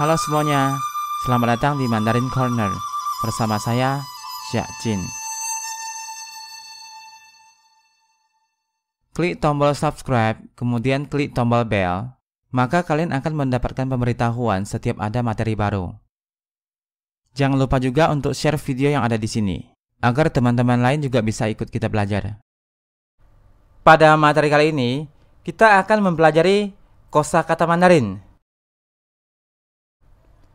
Halo semuanya, selamat datang di Mandarin Corner bersama saya, Xia Jin. Klik tombol subscribe, kemudian klik tombol bell, maka kalian akan mendapatkan pemberitahuan setiap ada materi baru. Jangan lupa juga untuk share video yang ada di sini, agar teman-teman lain juga bisa ikut kita belajar. Pada materi kali ini, kita akan mempelajari kosa kata Mandarin.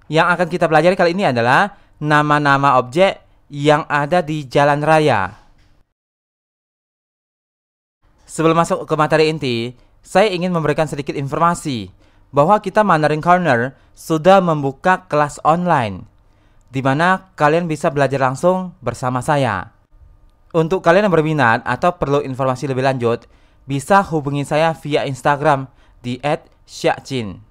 Yang akan kita pelajari kali ini adalah nama-nama objek yang ada di jalan raya. Sebelum masuk ke materi inti, saya ingin memberikan sedikit informasi bahwa kita Mandarin Corner sudah membuka kelas online di mana kalian bisa belajar langsung bersama saya. Untuk kalian yang berminat atau perlu informasi lebih lanjut, bisa hubungi saya via Instagram di @syakcin.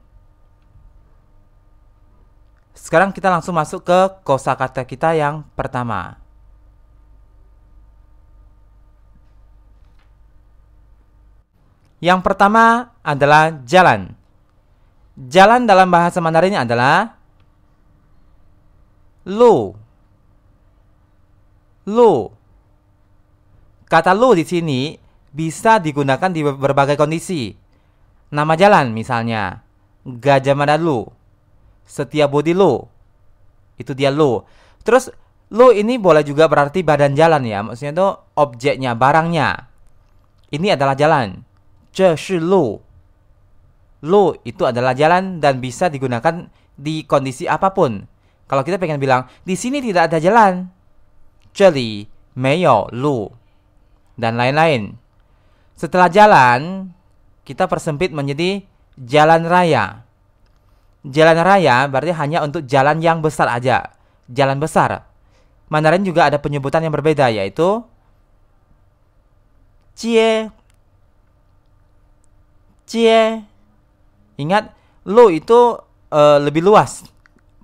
Sekarang kita langsung masuk ke kosakata kita yang pertama. Yang pertama adalah jalan. Jalan dalam bahasa Mandarin adalah lu. Lu. Kata lu di sini bisa digunakan di berbagai kondisi. Nama jalan misalnya Gajah Mada Lu setiap body lo Itu dia lo Terus lo ini boleh juga berarti badan jalan ya. Maksudnya itu objeknya, barangnya. Ini adalah jalan. Ce shi lo Lo itu adalah jalan dan bisa digunakan di kondisi apapun. Kalau kita pengen bilang, di sini tidak ada jalan. Jeli, meyo, lo Dan lain-lain. Setelah jalan, kita persempit menjadi jalan raya. Jalan raya berarti hanya untuk jalan yang besar aja. Jalan besar. Mandarin juga ada penyebutan yang berbeda yaitu cie cie. Ingat, lo itu uh, lebih luas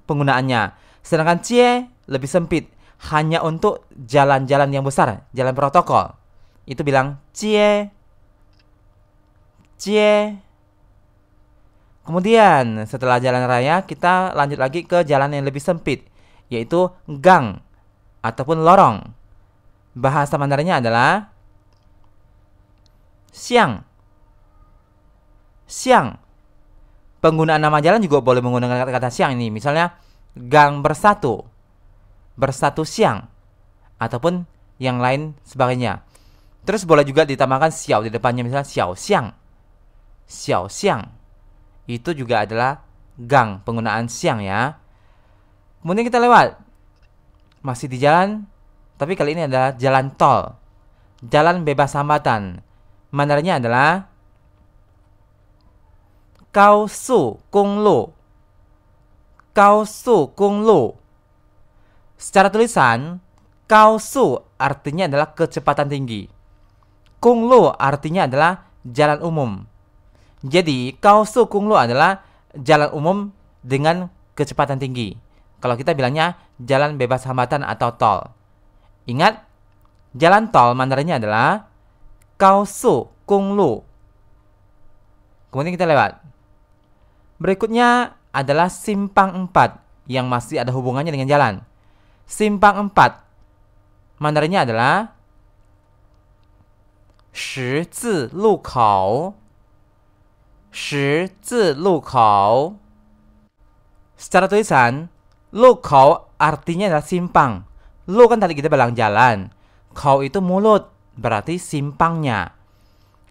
penggunaannya. Sedangkan cie lebih sempit, hanya untuk jalan-jalan yang besar, jalan protokol. Itu bilang cie cie Kemudian setelah jalan raya kita lanjut lagi ke jalan yang lebih sempit yaitu gang ataupun lorong. Bahasa Mandarinnya adalah siang. Siang. Penggunaan nama jalan juga boleh menggunakan kata-kata siang ini. Misalnya gang bersatu. Bersatu siang ataupun yang lain sebagainya. Terus boleh juga ditambahkan siau di depannya misalnya siau siang. Xiao siang itu juga adalah gang penggunaan siang ya. Kemudian kita lewat. Masih di jalan, tapi kali ini adalah jalan tol. Jalan bebas hambatan. Mandarnya adalah Kau Su Kung Lu. Kau Su Kung Lu. Secara tulisan, Kau Su artinya adalah kecepatan tinggi. Kung Lu artinya adalah jalan umum. Jadi, lu adalah jalan umum dengan kecepatan tinggi. Kalau kita bilangnya jalan bebas hambatan atau tol. Ingat, jalan tol mandarinya adalah Kaosu lu. Kemudian kita lewat. Berikutnya adalah simpang empat yang masih ada hubungannya dengan jalan. Simpang empat mandarinya adalah 十字路口.十字路口。Secara tulisan, "lukau" artinya adalah simpang. Lu kan tadi kita bilang jalan. Kau itu mulut, berarti simpangnya.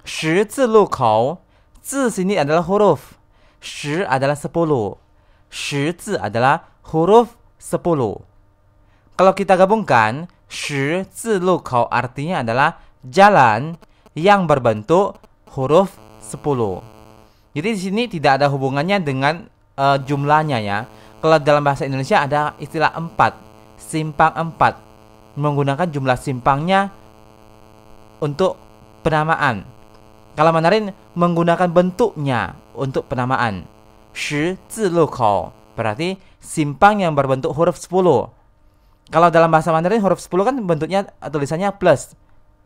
Shi zi sini adalah huruf. Shi adalah sepuluh. Shi adalah huruf sepuluh. Kalau kita gabungkan, shi artinya adalah jalan yang berbentuk huruf sepuluh. Jadi di sini tidak ada hubungannya dengan uh, jumlahnya ya. Kalau dalam bahasa Indonesia ada istilah empat, simpang empat, menggunakan jumlah simpangnya untuk penamaan. Kalau Mandarin menggunakan bentuknya untuk penamaan. Shi lu kou berarti simpang yang berbentuk huruf sepuluh. Kalau dalam bahasa Mandarin huruf sepuluh kan bentuknya tulisannya plus,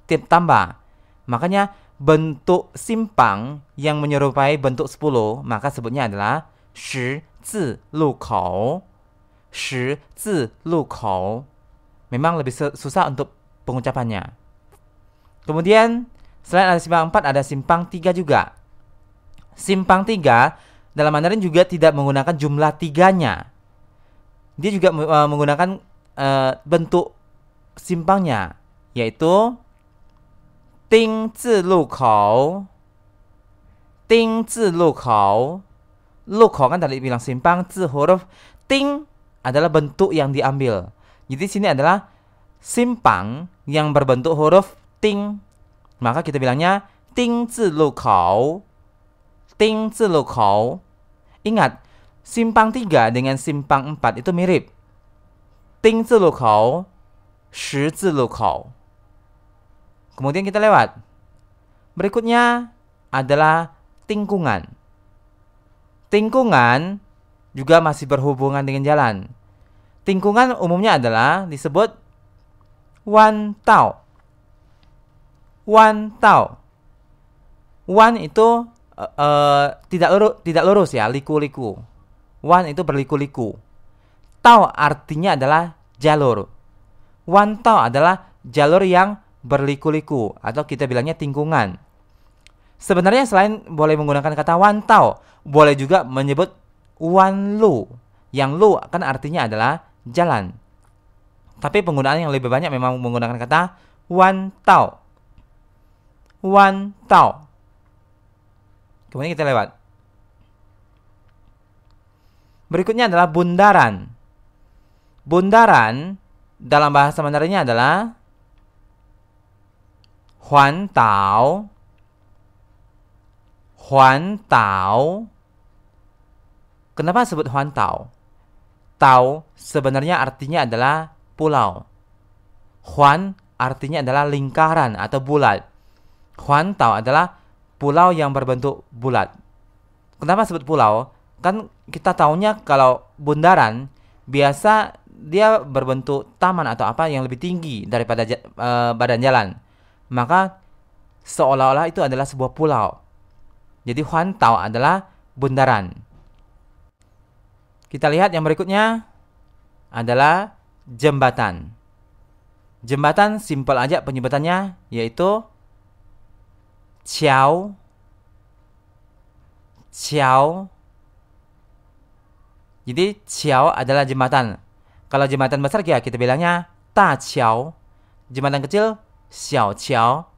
tip tambah. Makanya bentuk simpang yang menyerupai bentuk 10, maka sebutnya adalah shi zi Memang lebih susah untuk pengucapannya. Kemudian, selain ada simpang 4, ada simpang 3 juga. Simpang 3 dalam Mandarin juga tidak menggunakan jumlah tiganya. Dia juga eh, menggunakan uh, bentuk simpangnya, yaitu 丁字路口，丁字路口, luko kan tadi bilang simpang, 字 huruf ting adalah bentuk yang diambil. Jadi sini adalah simpang yang berbentuk huruf ting. Maka kita bilangnya ting zi lu kou. Ting zi lu kou. Ingat, simpang 3 dengan simpang 4 itu mirip. Ting zi lu kou, shi zi lu kou. Kemudian kita lewat. Berikutnya adalah tingkungan. Tingkungan juga masih berhubungan dengan jalan. Tingkungan umumnya adalah disebut wan tau. Wan tau. Wan itu uh, uh, tidak lurus, tidak lurus ya, liku-liku. Wan itu berliku-liku. Tau artinya adalah jalur. Wan tau adalah jalur yang berliku-liku atau kita bilangnya tingkungan. Sebenarnya selain boleh menggunakan kata wantau, boleh juga menyebut wanlu. Yang lu kan artinya adalah jalan. Tapi penggunaan yang lebih banyak memang menggunakan kata wantau. Wantau. Kemudian kita lewat. Berikutnya adalah bundaran. Bundaran dalam bahasa Mandarinnya adalah Tao. Kenapa sebut Huan Tao? Tao sebenarnya artinya adalah pulau. Huan artinya adalah lingkaran atau bulat. Huan Tao adalah pulau yang berbentuk bulat. Kenapa sebut pulau? Kan kita tahunya kalau bundaran biasa dia berbentuk taman atau apa yang lebih tinggi daripada uh, badan jalan maka seolah-olah itu adalah sebuah pulau. Jadi Tao adalah bundaran. Kita lihat yang berikutnya adalah jembatan. Jembatan simpel aja penyebutannya yaitu Ciao Ciao Jadi Ciao adalah jembatan. Kalau jembatan besar ya kita bilangnya Ta Ciao. Jembatan kecil Xiao Qiao,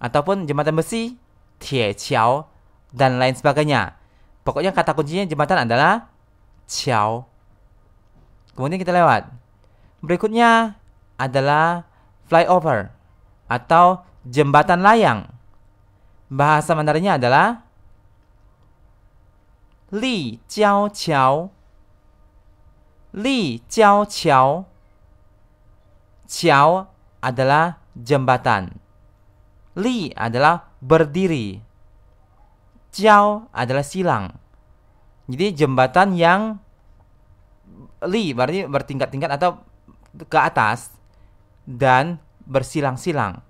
ataupun jembatan besi, Tie Qiao, dan lain sebagainya. Pokoknya kata kuncinya jembatan adalah Qiao. Kemudian kita lewat. Berikutnya adalah flyover atau jembatan layang. Bahasa Mandarinnya adalah Li Jiao Qiao. Li Jiao Qiao. Qiao adalah jembatan. Li adalah berdiri. Jiao adalah silang. Jadi jembatan yang li berarti bertingkat-tingkat atau ke atas dan bersilang-silang.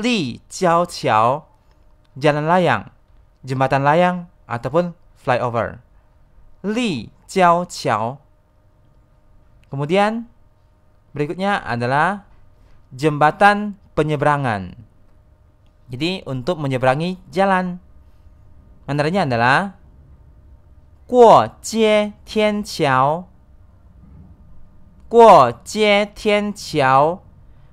Li Jiao jiao jalan layang, jembatan layang ataupun flyover. Li Jiao jiao. Kemudian berikutnya adalah jembatan penyeberangan. Jadi untuk menyeberangi jalan. Mandarinnya adalah Guo Jie Tian Qiao.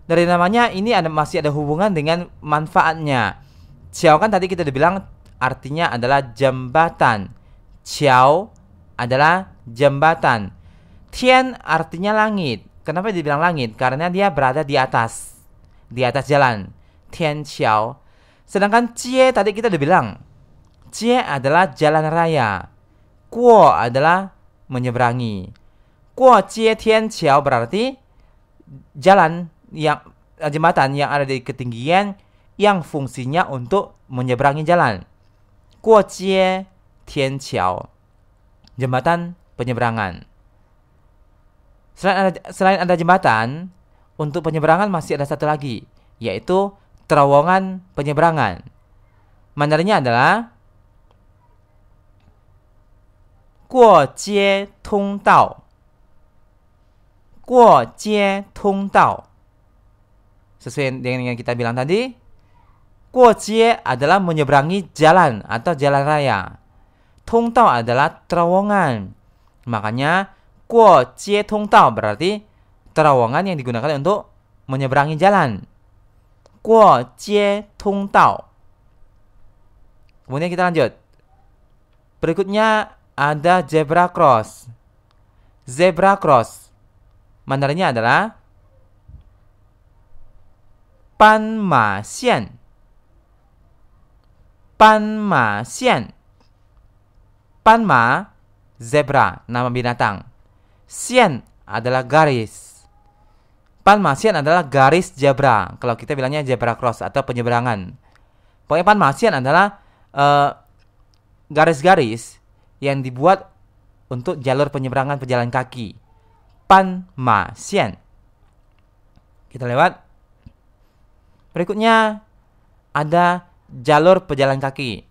Dari namanya ini ada masih ada hubungan dengan manfaatnya. Qiao kan tadi kita udah bilang artinya adalah jembatan. Qiao adalah jembatan. Tian artinya langit. Kenapa dibilang langit? Karena dia berada di atas. Di atas jalan. Tian Xiao. Sedangkan Cie tadi kita udah bilang. Cie adalah jalan raya. guo adalah menyeberangi. Guo Cie Tian Xiao berarti jalan yang eh, jembatan yang ada di ketinggian yang fungsinya untuk menyeberangi jalan. Guo Cie Tian Xiao. Jembatan penyeberangan. Selain ada, selain ada jembatan, untuk penyeberangan masih ada satu lagi, yaitu terowongan penyeberangan. Mandarinya adalah Guo Jie Tong Dao. Guo Tong Dao. Sesuai dengan yang kita bilang tadi, Guo adalah menyeberangi jalan atau jalan raya. Tong Dao adalah terowongan. Makanya Kuo Cie Tong Tao berarti terowongan yang digunakan untuk menyeberangi jalan. Kuo Cie Tong Tao. Kemudian kita lanjut. Berikutnya ada zebra cross. Zebra cross. Mandarinnya adalah Pan Ma Xian. Pan Ma Xian. Pan Ma zebra, nama binatang. Sian adalah garis. Panmasian adalah garis zebra. Kalau kita bilangnya zebra cross atau penyeberangan. Pokoknya panmasian adalah eh, garis-garis uh, yang dibuat untuk jalur penyeberangan pejalan kaki. Panmasian. Kita lewat. Berikutnya ada jalur pejalan kaki.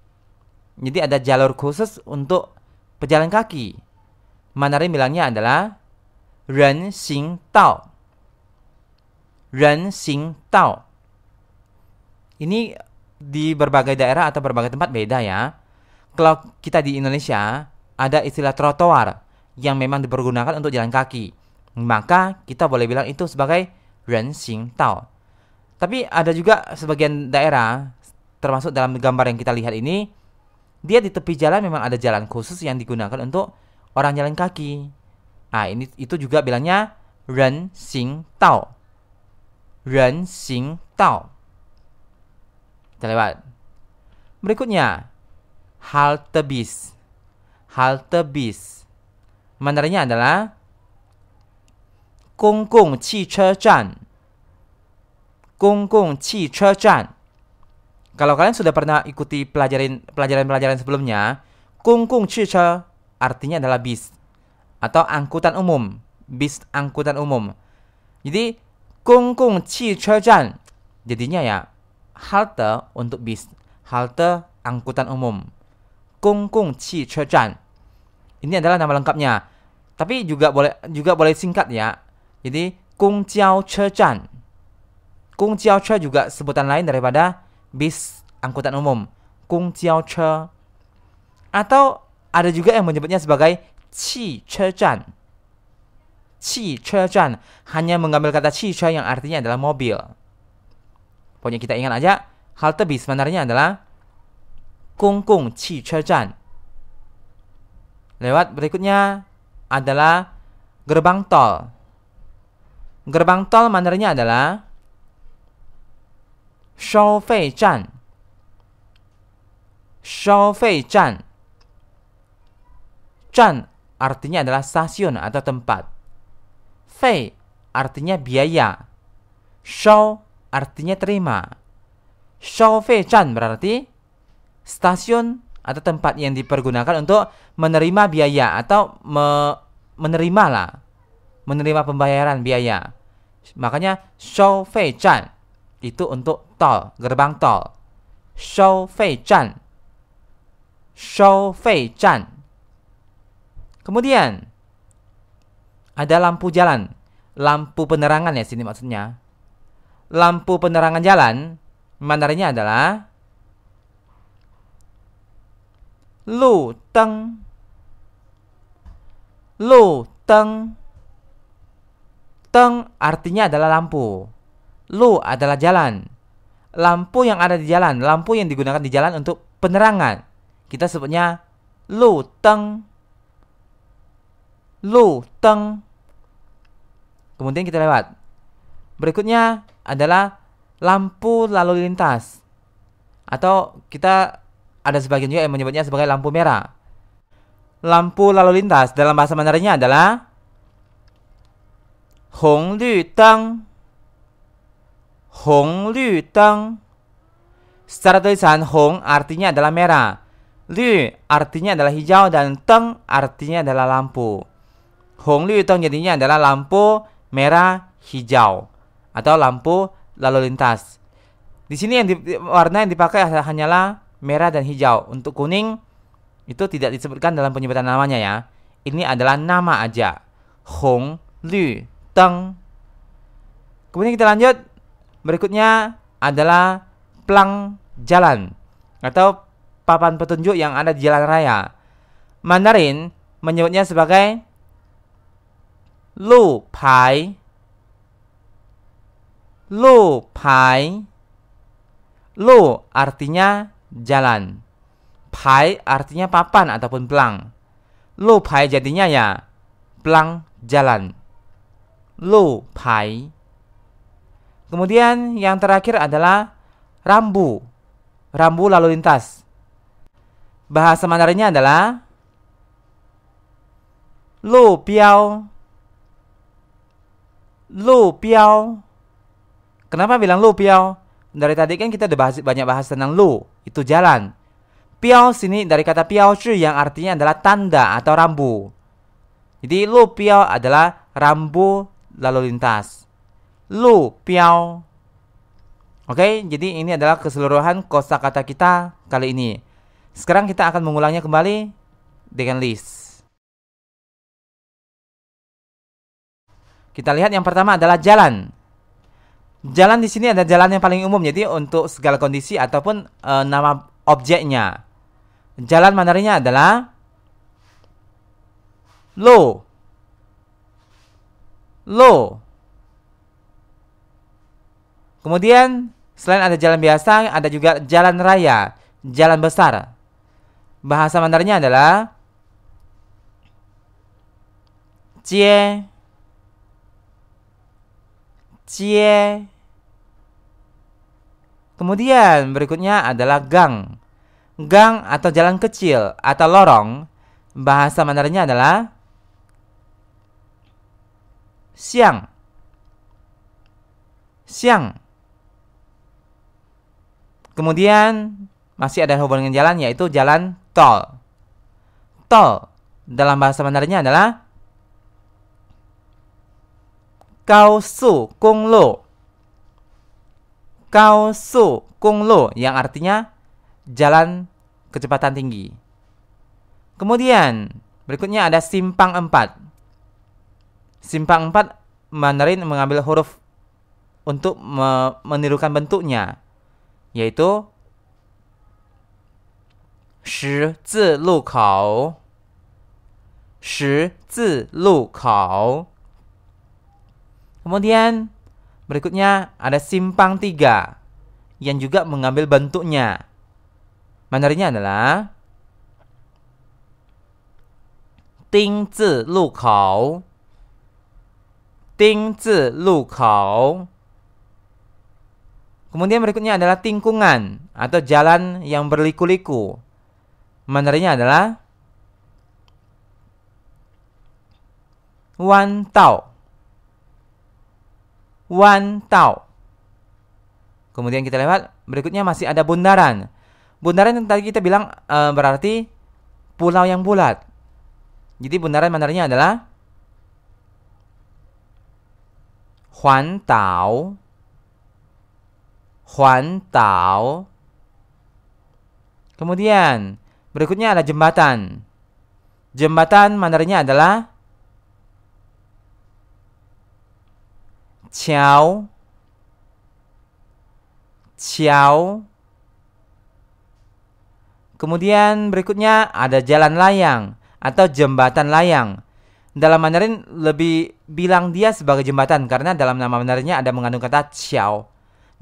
Jadi ada jalur khusus untuk pejalan kaki Mandarin bilangnya adalah Ren Xing Tao. Ren Xing Tao. Ini di berbagai daerah atau berbagai tempat beda ya. Kalau kita di Indonesia ada istilah trotoar yang memang dipergunakan untuk jalan kaki. Maka kita boleh bilang itu sebagai Ren Xing Tao. Tapi ada juga sebagian daerah termasuk dalam gambar yang kita lihat ini dia di tepi jalan memang ada jalan khusus yang digunakan untuk orang jalan kaki. Nah, ini itu juga bilangnya ren sing tao. Ren sing tao. Kita lewat. Berikutnya, halte bis. Halte bis. Mandarinnya adalah Kong Kong Qi Che Zhan. Kong Qi Che Zhan. Kalau kalian sudah pernah ikuti pelajaran pelajaran-pelajaran sebelumnya, Kong Kong Qi Che artinya adalah bis atau angkutan umum, bis angkutan umum. Jadi kung kung jadinya ya halte untuk bis, halte angkutan umum. Kung kung qi Ini adalah nama lengkapnya. Tapi juga boleh juga boleh singkat ya. Jadi kung jiao jan. Kung juga sebutan lain daripada bis angkutan umum. Kung jiao Atau ada juga yang menyebutnya sebagai qi che zhan. Qi che zhan hanya mengambil kata qi che yang artinya adalah mobil. Pokoknya kita ingat aja, halte bis sebenarnya adalah kung kung qi che zhan. Lewat berikutnya adalah gerbang tol. Gerbang tol sebenarnya adalah Shou Fei Zhan. Shou Fei Zhan. Chan artinya adalah stasiun atau tempat. Fei artinya biaya. Show artinya terima. Show Fei Chan berarti stasiun atau tempat yang dipergunakan untuk menerima biaya atau me menerima lah. Menerima pembayaran biaya. Makanya Show Fei Chan itu untuk tol, gerbang tol. Shou Fei Chan. Shou Fei Chan Kemudian ada lampu jalan, lampu penerangan ya sini maksudnya. Lampu penerangan jalan mandarinya adalah Lu teng Lu teng Teng artinya adalah lampu Lu adalah jalan Lampu yang ada di jalan Lampu yang digunakan di jalan untuk penerangan Kita sebutnya Lu teng lu teng. Kemudian kita lewat. Berikutnya adalah lampu lalu lintas. Atau kita ada sebagian juga yang menyebutnya sebagai lampu merah. Lampu lalu lintas dalam bahasa Mandarinnya adalah Hong Lü Teng. Hong Lü Teng. Secara tulisan Hong artinya adalah merah. Lü artinya adalah hijau dan Teng artinya adalah lampu. Hong Liu Tong jadinya adalah lampu merah hijau atau lampu lalu lintas. Di sini yang di, warna yang dipakai hanyalah merah dan hijau. Untuk kuning itu tidak disebutkan dalam penyebutan namanya ya. Ini adalah nama aja. Hong, Liu Teng. Kemudian kita lanjut. Berikutnya adalah plang jalan atau papan petunjuk yang ada di jalan raya. Mandarin menyebutnya sebagai 路牌，路牌，路 artinya jalan, pai artinya papan ataupun pelang. Lu pai jadinya ya pelang jalan. Lu pai. Kemudian yang terakhir adalah rambu, rambu lalu lintas. Bahasa Mandarinnya adalah lu piao Lu piao. Kenapa bilang lu piao? Dari tadi kan kita udah bahas, banyak bahas tentang lu, itu jalan. Piao sini dari kata piao shi yang artinya adalah tanda atau rambu. Jadi lu piao adalah rambu lalu lintas. Lu piao. Oke, jadi ini adalah keseluruhan kosakata kita kali ini. Sekarang kita akan mengulangnya kembali dengan list. Kita lihat yang pertama adalah jalan. Jalan di sini ada jalan yang paling umum, jadi untuk segala kondisi ataupun e, nama objeknya. Jalan mandarinya adalah lo. Lo. Kemudian selain ada jalan biasa, ada juga jalan raya, jalan besar. Bahasa mandarinya adalah cie cie. Kemudian berikutnya adalah gang. Gang atau jalan kecil atau lorong bahasa Mandarinnya adalah siang. Siang. Kemudian masih ada hubungan dengan jalan yaitu jalan tol. Tol dalam bahasa Mandarinnya adalah yang artinya jalan kecepatan tinggi. Kemudian berikutnya ada simpang empat. Simpang empat Mandarin mengambil huruf untuk me menirukan bentuknya yaitu shi zi lu kao, shi zi lu kao. Kemudian berikutnya ada simpang tiga yang juga mengambil bentuknya. Mandarinya adalah Ting Zi Lu Kou. Ting Zi Lu Kou. Kemudian berikutnya adalah tingkungan atau jalan yang berliku-liku. Mandarinya adalah Wan Tao. Wan Tao. Kemudian kita lewat, berikutnya masih ada bundaran. Bundaran yang tadi kita bilang e, berarti pulau yang bulat. Jadi bundaran mandarinya adalah Huan Tao. Huan Tao. Kemudian, berikutnya ada jembatan. Jembatan mandarinya adalah Ciao. Ciao. Kemudian berikutnya ada jalan layang atau jembatan layang. Dalam Mandarin lebih bilang dia sebagai jembatan karena dalam nama Mandarinnya ada mengandung kata ciao.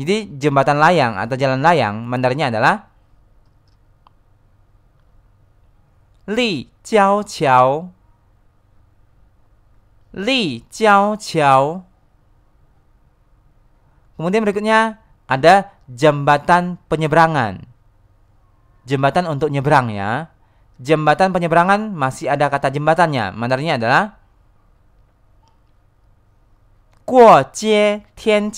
Jadi jembatan layang atau jalan layang Mandarinnya adalah Li Jiao Qiao Li Jiao Qiao Kemudian berikutnya ada jembatan penyeberangan. Jembatan untuk nyebrang ya. Jembatan penyeberangan masih ada kata jembatannya. Mandarinnya adalah Guo Jie Tian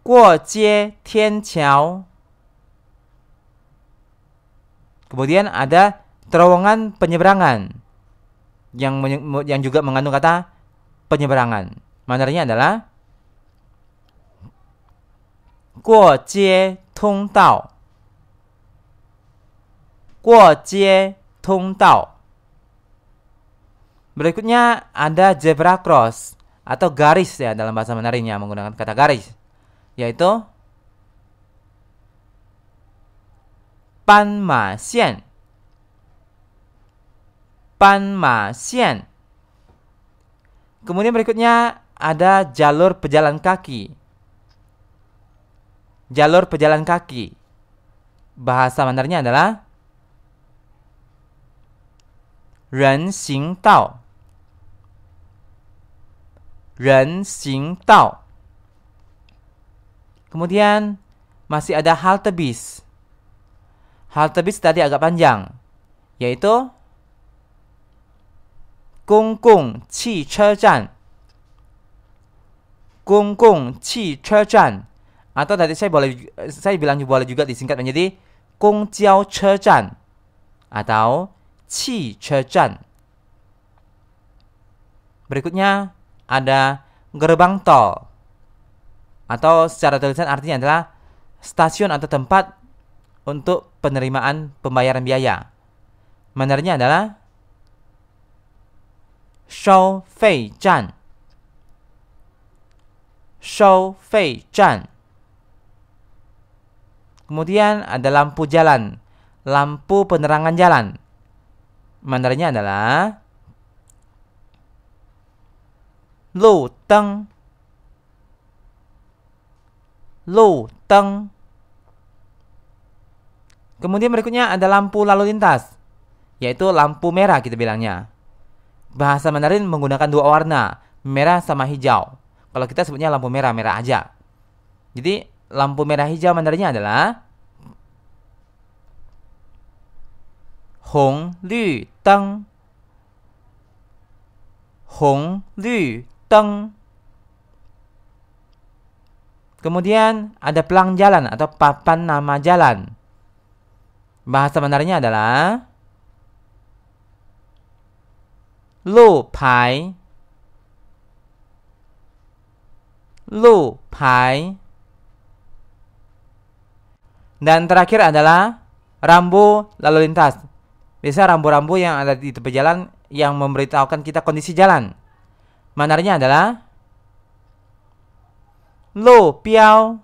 Guo Jie Tian Kemudian ada terowongan penyeberangan yang yang juga mengandung kata penyeberangan. Mandarnya adalah Guo jie tong Berikutnya ada zebra cross atau garis ya dalam bahasa Mandarinnya menggunakan kata garis yaitu panmasian, panmasian. Xian. panma Xian. Kemudian berikutnya ada jalur pejalan kaki. Jalur pejalan kaki. Bahasa Mandarinya adalah Ren Xing Tao. Ren Xing Tao. Kemudian masih ada halte bis. Halte bis tadi agak panjang, yaitu Kung Kung Qi Che Kung Chi Chan atau tadi saya boleh saya bilang juga boleh juga disingkat menjadi Kung Chiao Chan atau Chi Chan Berikutnya ada gerbang tol atau secara tulisan artinya adalah stasiun atau tempat untuk penerimaan pembayaran biaya. Menariknya adalah Shou Fei Chan Kemudian ada lampu jalan, lampu penerangan jalan. Mandarinnya adalah Lu Teng. Lu Teng. Kemudian berikutnya ada lampu lalu lintas, yaitu lampu merah kita bilangnya. Bahasa Mandarin menggunakan dua warna, merah sama hijau. Kalau kita sebutnya lampu merah, merah aja. Jadi lampu merah hijau mandarinya adalah Hong Lü Teng Hong Lü Teng Kemudian ada pelang jalan atau papan nama jalan. Bahasa Mandarinya adalah Lu Pai dan terakhir adalah rambu lalu lintas. Bisa rambu-rambu yang ada di tepi jalan yang memberitahukan kita kondisi jalan. Manarnya adalah Lu Piao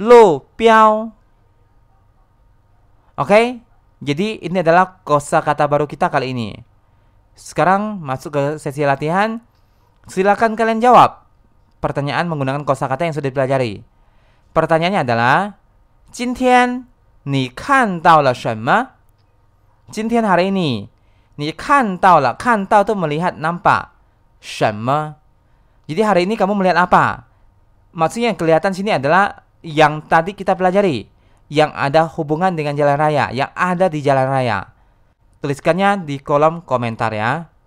Lu Piao Oke, jadi ini adalah kosa kata baru kita kali ini. Sekarang masuk ke sesi latihan. Silakan kalian jawab pertanyaan menggunakan kosakata yang sudah dipelajari. Pertanyaannya adalah, 今天你看到了什么? Jintian hari ini. Ni kan tau lah. Kan tau itu melihat nampak. Shema. Jadi hari ini kamu melihat apa? Maksudnya yang kelihatan sini adalah yang tadi kita pelajari. Yang ada hubungan dengan jalan raya. Yang ada di jalan raya. Tuliskannya di kolom komentar ya.